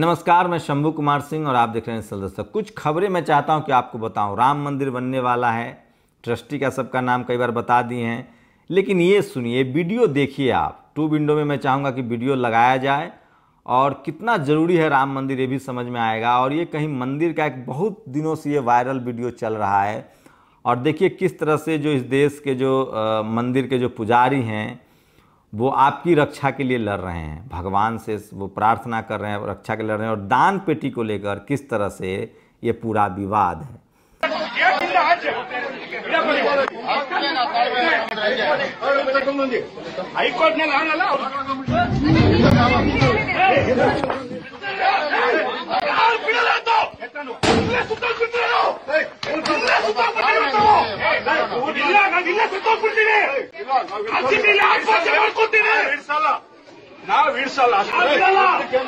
नमस्कार मैं शंभू कुमार सिंह और आप देख रहे हैं सदस्य कुछ खबरें मैं चाहता हूं कि आपको बताऊं राम मंदिर बनने वाला है ट्रस्टी का सबका नाम कई बार बता दिए हैं लेकिन ये सुनिए वीडियो देखिए आप टू विंडो में मैं चाहूँगा कि वीडियो लगाया जाए और कितना ज़रूरी है राम मंदिर ये भी समझ में आएगा और ये कहीं मंदिर का एक बहुत दिनों से ये वायरल वीडियो चल रहा है और देखिए किस तरह से जो इस देश के जो आ, मंदिर के जो पुजारी हैं वो आपकी रक्षा के लिए लड़ रहे हैं भगवान से वो प्रार्थना कर रहे हैं रक्षा के लिए लड़ रहे हैं और दान पेटी को लेकर किस तरह से ये पूरा विवाद है हाईकोर्ट ಇಲ್ಲ ना वीड हाँ, तो। तो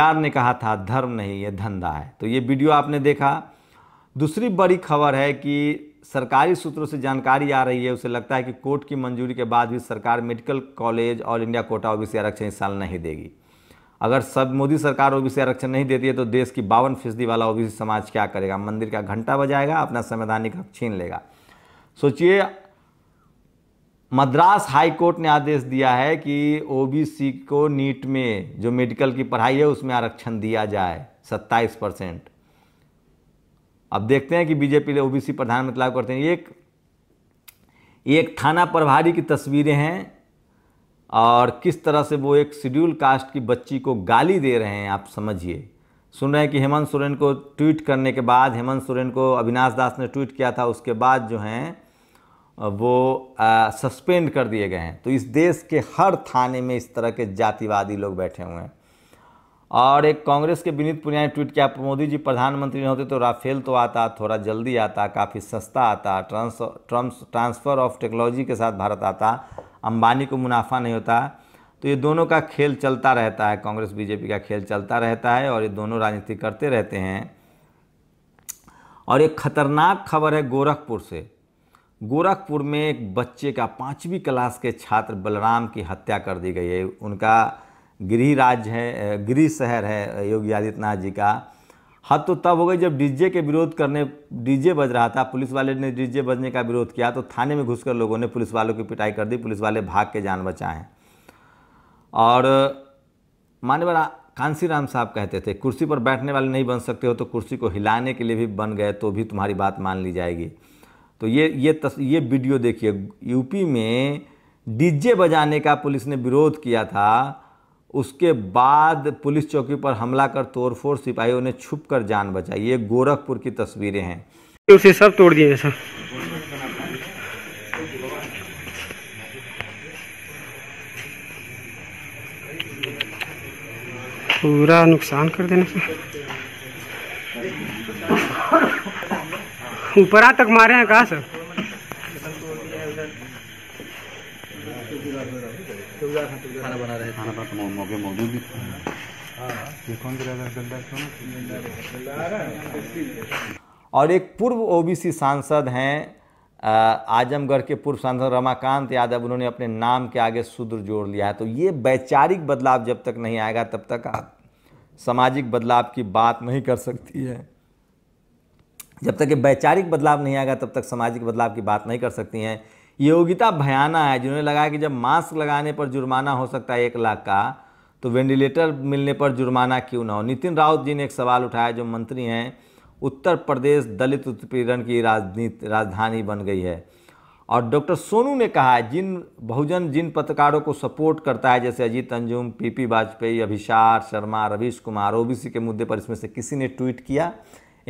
हाँ, ने कहा था धर्म नहीं ये धंधा है तो ये वीडियो आपने देखा दूसरी बड़ी खबर है कि सरकारी सूत्रों से जानकारी आ रही है उसे लगता है कि कोर्ट की मंजूरी के बाद भी सरकार मेडिकल कॉलेज और इंडिया कोटा ओबीसी आरक्षण इस साल नहीं देगी अगर सब मोदी सरकार ओबीसी आरक्षण नहीं देती है तो देश की बावन फीसदी वाला ओबीसी समाज क्या करेगा मंदिर का घंटा बजाएगा अपना संवैधानिक हक छीन लेगा सोचिए मद्रास हाई कोर्ट ने आदेश दिया है कि ओबीसी को नीट में जो मेडिकल की पढ़ाई है उसमें आरक्षण दिया जाए सत्ताईस परसेंट अब देखते हैं कि बीजेपी ले ओबीसी प्रधान मतलब लागू करते हैं एक एक थाना प्रभारी की तस्वीरें हैं और किस तरह से वो एक शेड्यूल कास्ट की बच्ची को गाली दे रहे हैं आप समझिए सुन रहे हैं कि हेमंत सोरेन को ट्वीट करने के बाद हेमंत सोरेन को अविनाश दास ने ट्वीट किया था उसके बाद जो हैं वो सस्पेंड कर दिए गए हैं तो इस देश के हर थाने में इस तरह के जातिवादी लोग बैठे हुए हैं और एक कांग्रेस के विनीत पुनिया ने ट्वीट किया मोदी जी प्रधानमंत्री नहीं होते तो राफेल तो आता थोड़ा जल्दी आता काफ़ी सस्ता आता ट्रांस ट्रम्स ट्रांसफ़र ऑफ टेक्नोलॉजी के साथ भारत आता अंबानी को मुनाफा नहीं होता तो ये दोनों का खेल चलता रहता है कांग्रेस बीजेपी का खेल चलता रहता है और ये दोनों राजनीति करते रहते हैं और एक खतरनाक खबर है गोरखपुर से गोरखपुर में एक बच्चे का पाँचवीं क्लास के छात्र बलराम की हत्या कर दी गई है उनका गृह राज्य है गृह शहर है योगी आदित्यनाथ जी का हद तो तब हो गई जब डीजे के विरोध करने डीजे बज रहा था पुलिस वाले ने डीजे बजने का विरोध किया तो थाने में घुसकर लोगों ने पुलिस वालों की पिटाई कर दी पुलिस वाले भाग के जान बचाए और और मान्यवर कांसी राम साहब कहते थे कुर्सी पर बैठने वाले नहीं बन सकते हो तो कुर्सी को हिलाने के लिए भी बन गए तो भी तुम्हारी बात मान ली जाएगी तो ये ये तस, ये वीडियो देखिए यूपी में डीजे बजाने का पुलिस ने विरोध किया था उसके बाद पुलिस चौकी पर हमला कर तोड़फोड़ सिपाहियों ने छुप कर जान बचाई ये गोरखपुर की तस्वीरें हैं उसे सब तोड़ दिए सर पूरा नुकसान कर देना सर ऊपर तक मारे हैं कहा सर खाना बना रहे खाना बना तो मौके मौजूद भी ये कौन और एक पूर्व ओबीसी सांसद हैं आजमगढ़ के पूर्व सांसद रमाकांत यादव उन्होंने अपने नाम के आगे शूद्र जोड़ लिया है तो ये वैचारिक बदलाव जब तक नहीं आएगा तब तक आप सामाजिक बदलाव की बात नहीं कर सकती है जब तक ये वैचारिक बदलाव नहीं आएगा तब तक सामाजिक बदलाव की बात नहीं कर सकती हैं योगिता भयाना है जिन्होंने लगाया कि जब मास्क लगाने पर जुर्माना हो सकता है एक लाख का तो वेंटिलेटर मिलने पर जुर्माना क्यों ना हो नितिन राउत जी ने एक सवाल उठाया जो मंत्री हैं उत्तर प्रदेश दलित उत्पीड़न की राजनीति राजधानी बन गई है और डॉक्टर सोनू ने कहा है जिन बहुजन जिन पत्रकारों को सपोर्ट करता है जैसे अजीत अंजुम पीपी वाजपेयी अभिषार शर्मा रवीश कुमार ओबीसी के मुद्दे पर इसमें से किसी ने ट्वीट किया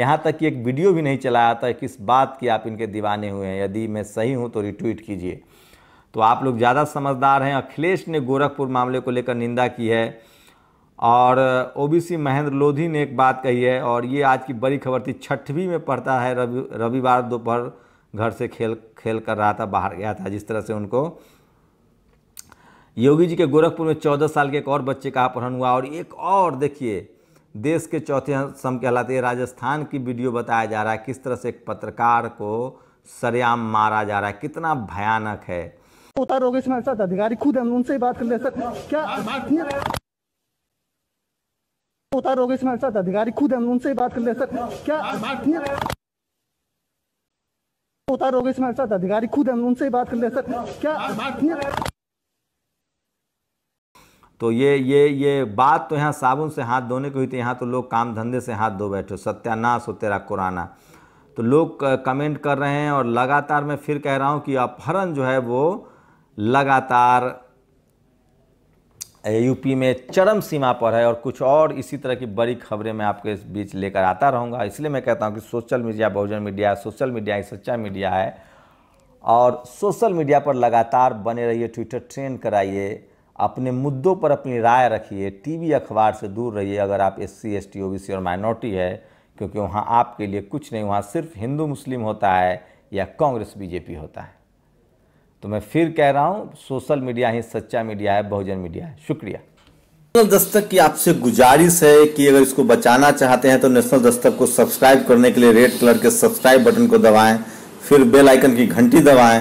यहाँ तक कि एक वीडियो भी नहीं चलाया था किस बात की आप इनके दीवाने हुए हैं यदि मैं सही हूँ तो रिट्वीट कीजिए तो आप लोग ज़्यादा समझदार हैं अखिलेश ने गोरखपुर मामले को लेकर निंदा की है और ओबीसी महेंद्र लोधी ने एक बात कही है और ये आज की बड़ी खबर थी छठवीं में पढ़ता है रवि रविवार दोपहर घर से खेल खेल कर रहा था बाहर गया था जिस तरह से उनको योगी जी के गोरखपुर में चौदह साल के एक और बच्चे का अपहरण हुआ और एक और देखिए देश के चौथे सम कहलाते हैं राजस्थान की वीडियो बताया जा रहा है किस तरह से एक पत्रकार को सरेआम मारा जा रहा है कितना भयानक है उतार हो गए साथ अधिकारी खुद हम उनसे बात कर ले सर क्या उतार हो गए साथ अधिकारी खुद हम उनसे बात कर ले सर क्या उतार हो गए साथ अधिकारी खुद हम उनसे बात कर ले सर क्या तो ये ये ये बात तो यहाँ साबुन से हाथ धोने की हुई थी यहाँ तो लोग काम धंधे से हाथ धो बैठे सत्यानाश हो तेरा कुराना तो लोग कमेंट कर रहे हैं और लगातार मैं फिर कह रहा हूँ कि अपहरण जो है वो लगातार यूपी में चरम सीमा पर है और कुछ और इसी तरह की बड़ी खबरें मैं आपके बीच लेकर आता रहूँगा इसलिए मैं कहता हूँ कि सोशल मीडिया बहुजन मीडिया सोशल मीडिया ही सच्चा मीडिया है और सोशल मीडिया पर लगातार बने रहिए ट्विटर ट्रेंड कराइए अपने मुद्दों पर अपनी राय रखिए टीवी अखबार से दूर रहिए अगर आप S C S T O B C और माइनॉरिटी है क्योंकि वहाँ आपके लिए कुछ नहीं वहाँ सिर्फ हिंदू मुस्लिम होता है या कांग्रेस बीजेपी होता है तो मैं फिर कह रहा हूँ सोशल मीडिया ही सच्चा मीडिया है बहुजन मीडिया है शुक्रिया नेशनल दस्तक की आपसे गुजारिश है कि अगर इसको बचाना चाहते हैं तो नेशनल दस्तक को सब्सक्राइब करने के लिए रेड कलर के सब्सक्राइब बटन को दबाएं फिर बेल आइकन की घंटी दबाएं